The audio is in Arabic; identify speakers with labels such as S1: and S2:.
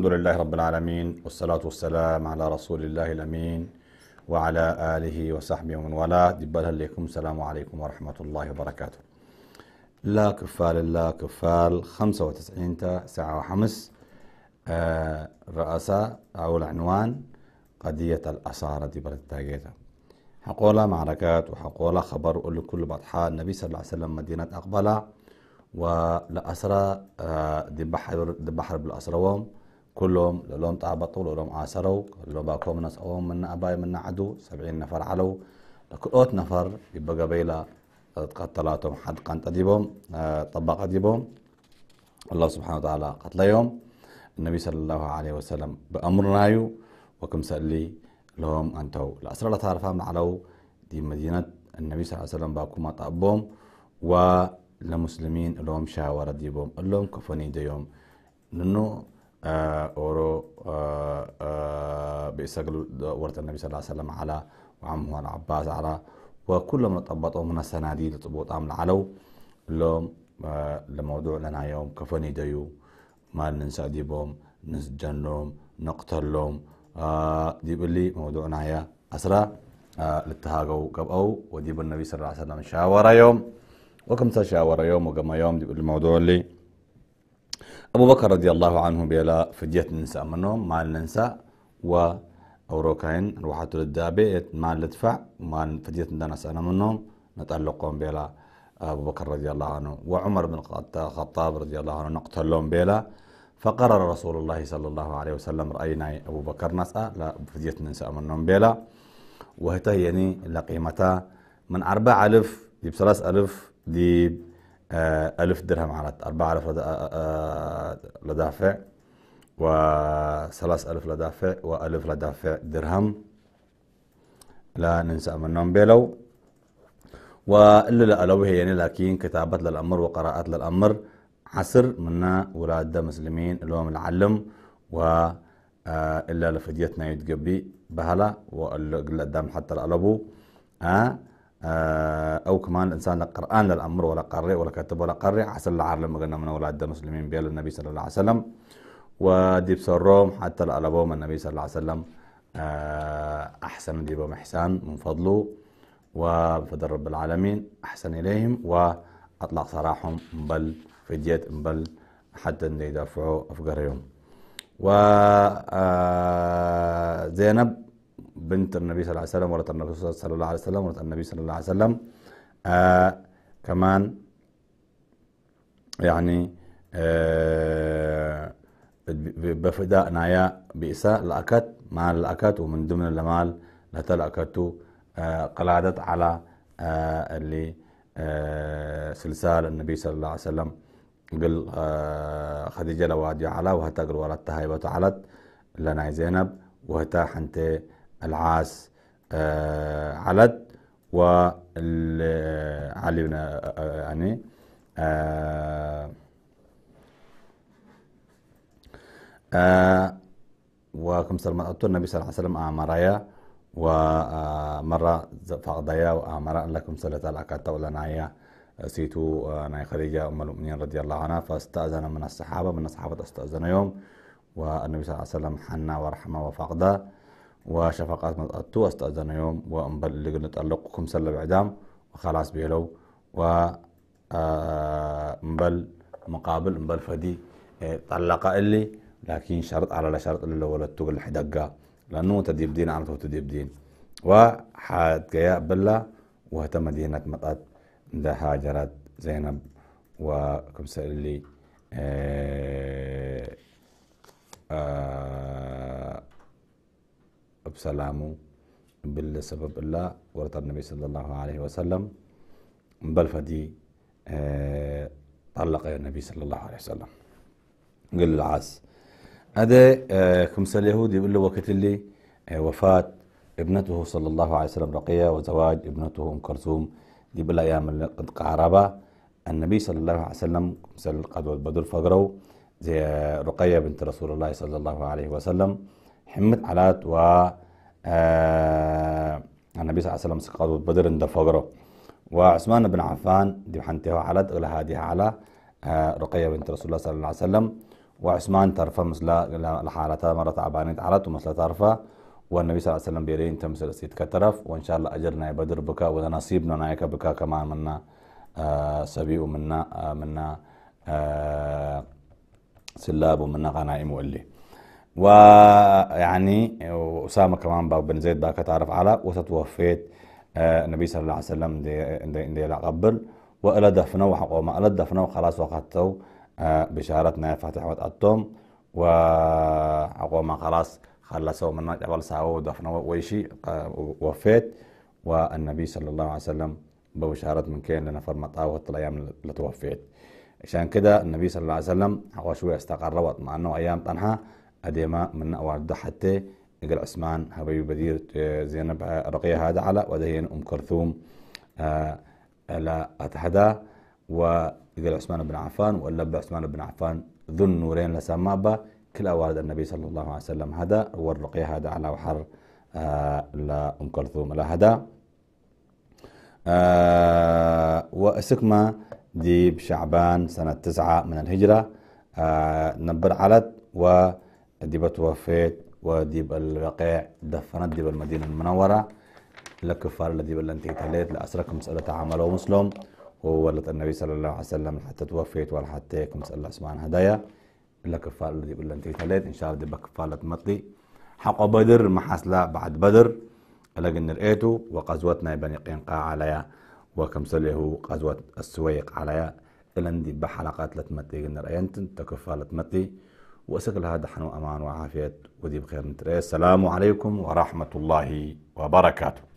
S1: الحمد لله رب العالمين والصلاة والسلام على رسول الله الأمين وعلى آله وصحبه ومن والاه دبال لكم السلام عليكم ورحمة الله وبركاته لا كفال لا كفال خمسة وتسعين ساعة وحمس آه رئاسة أو العنوان قضية الأسارة دبال التاجيتا حقولا معركات وحقولا خبر قل لكل بطحاء النبي صلى الله عليه وسلم مدينة أقبلة ولأسرى آه، دي دبحر دبحر بحر وهم ኩሎም ልዕሎም ጣበጡ ልዕሎም ኣሰረው ልዕሎም ባኮም ነስኦም من ኣባይ ምናዓዱ ሰብዒን ነፈር ዓለው نفر يبقى بيلا قتلاتهم حد ቃንጠ ዲቦም آه، طبق ዲቦም الله سبحانه وتعالى قتل يوم النبي صلى الله عليه وسلم بأمرنا يو وكم سألي لهم أنتو لأسر لا تعرفها من علو دي مدينة النبي صلى الله عليه وسلم باكما طأبهم ولمسلمين لهم شاورة ديبهم لهم كفني ديوم لأنه آه، أورو آه، آه، بيسجلوا ورد النبي صلى الله عليه وسلم على وعمه العباس على وكلهم نطبطوا من السناديد طبوط عمل علو لهم لموضوع لنا يوم كفني ديو ما ننسى ديبهم نسجنهم نقتلهم ديبلي موضوعنا يا أسرى لتهاجوا قبأو وديب النبي صلى الله عليه وسلم شاور يوم وكم تشاور يوم وكما يوم ديب الموضوع اللي أبو بكر رضي الله عنه بلا فدية ننسى منهم ما ننسى و أوروكاين روحاتو للدابة ما ندفع ما فدية ننسى أنا منهم نتألقهم بلا أبو بكر رضي الله عنه وعمر بن الخطاب رضي الله عنه نقتلهم بلا فقرر رسول الله صلى الله عليه وسلم رأينا أبو بكر نسأ لا فدية ننسى منهم بلا وهتهيني لقيمتها من أربع ألف دي ألف دي آه، ألف درهم على أربعة ألف آه، آه، لدافع وثلاث ألف لدافع وألف لدافع درهم لا ننسى منهم بيلو وإلا لألوه يعني لكن كتابة للأمر وقراءة للأمر عصر منا ولادة مسلمين اللهم العلم و إلا لفديتنا يتقبي بهلا قدام حتى الألبو آه آه، او كمان الانسان لا قران للامر ولا قارئ ولا كاتب ولا قارئ حسن العار لما قلنا من اولاد المسلمين بيا النبي صلى الله عليه وسلم ودي الروم حتى الالبوم النبي صلى الله عليه وسلم آه، احسن ديبهم احسان من فضله وفضل رب العالمين احسن اليهم واطلق سراحهم بل فديت بل حتى يدافعوا افقر و آه، زينب بنت النبي صلى الله عليه وسلم ورث النبي صلى الله عليه وسلم ورث النبي صلى الله عليه وسلم آه كمان يعني آه بفداء نايا بإساء الأكات مال الأكات ومن ضمن المال لتلأكت آه قلادت على آه اللي آه سلسال النبي صلى الله عليه وسلم قل آه خديجة لوادي على وهتا قل ورد يبتو علت لنا زينب وهتا حنتي العاس آه، علد و آه، علي آه، يعني وكم سلمت النبي صلى الله عليه وسلم أعمرايا ومرة فقضيا وأعمرا لكم سلة الأكاتا ولنايا سيتو ناي خديجة أم المؤمنين رضي الله عنها فاستأذن من الصحابة من الصحابة استأذن يوم والنبي صلى الله عليه وسلم حنا ورحمه وفقده وشفقات وانبل اللي قلنا ንጠለቅኩም ሰለ بعدام وخلاص بيلو وانبل آه، مقابل انبل فدي ጠለቀ إيه، اللي لكن شرط على ሸርጥ ولدتو ግል ሕደጋ لأنه تديبدين تديب دين وحاد قياء بلا وهت مدينة مطات ده هاجرت زينب وكم سأل لي إيه، آه آه ብሰላሙ بالسبب الله እላ النبي صلى الله عليه وسلم ወሰለም እምበል آه، طلق النبي صلى الله عليه وسلم قال العاس هذا خمسة آه، اليهود يقول له وقت اللي آه، وفاة ابنته صلى الله عليه وسلم رقية وزواج ابنته أم كرزوم دي لها أيام قد قعربة النبي صلى الله عليه وسلم مثل قد بدر فقرو زي رقية بنت رسول الله صلى الله عليه وسلم حمد علات و آه، النبي صلى الله عليه وسلم سقاط بدر عند فقره وعثمان بن عفان دي حنتها علات على هذه على آه، رقية بنت رسول الله صلى الله عليه وسلم وعثمان ترفع مثل الحالات مرة تعبانة علات ومثل ترفع والنبي صلى الله عليه وسلم بيري تمثل سيد كترف وان شاء الله اجرنا بدر بكا ونصيبنا نايك بكا كمان منا آه سبي ومنا آه منا آه سلاب ومنا غنائم واللي ويعني اسامه كمان باب بن زيد باكت تعرف على وتتوفيت آه، النبي صلى الله عليه وسلم دي قبل والى دفنه وحقوما الا دفنه خلاص وقته آه، بشارتنا فاتح وتقطم وحقوما خلاص خلصوا من قبل ساعه ودفنه ويشي آه، وفيت والنبي صلى الله عليه وسلم ببشارة من كان لنا فرما طاوة الأيام اللي توفيت عشان كده النبي صلى الله عليه وسلم هو شوية استقر مع أنه أيام طنحة أديما من أوارد حتى قال عثمان هبي بدير آه، زينب آه، رقية هذا على ودهين أم كرثوم آه، لا أتحدا وقال عثمان بن عفان وقال عثمان بن عفان ذو النورين لسمابة كل أوارد النبي صلى الله عليه وسلم هذا والرقية هذا على وحر لا أم كرثوم لا هذا وأسكما دي بشعبان سنة تسعة من الهجرة نبر علت و ديبة توفيت وديب الرقيع دفنت ديب المدينة المنورة لكفار الذي انتهي تهليت لأسركم سألة عمل ومسلم وولد النبي صلى الله عليه وسلم حتى توفيت وحتى كم سأل اسمان هدايا لكفار الذي انتهي تهليت إن شاء الله ديب كفالة مطلي حق بدر محاسلة بعد بدر لكن رأيته وقزوتنا بني قينقاع عليا وكم سله قزوة السويق عليا إلى دي بحلقات لتمتي نرأينت تكفالة مطلي وأسأل هذا حنو أمان وعافية ودي بخير نتري السلام عليكم ورحمة الله وبركاته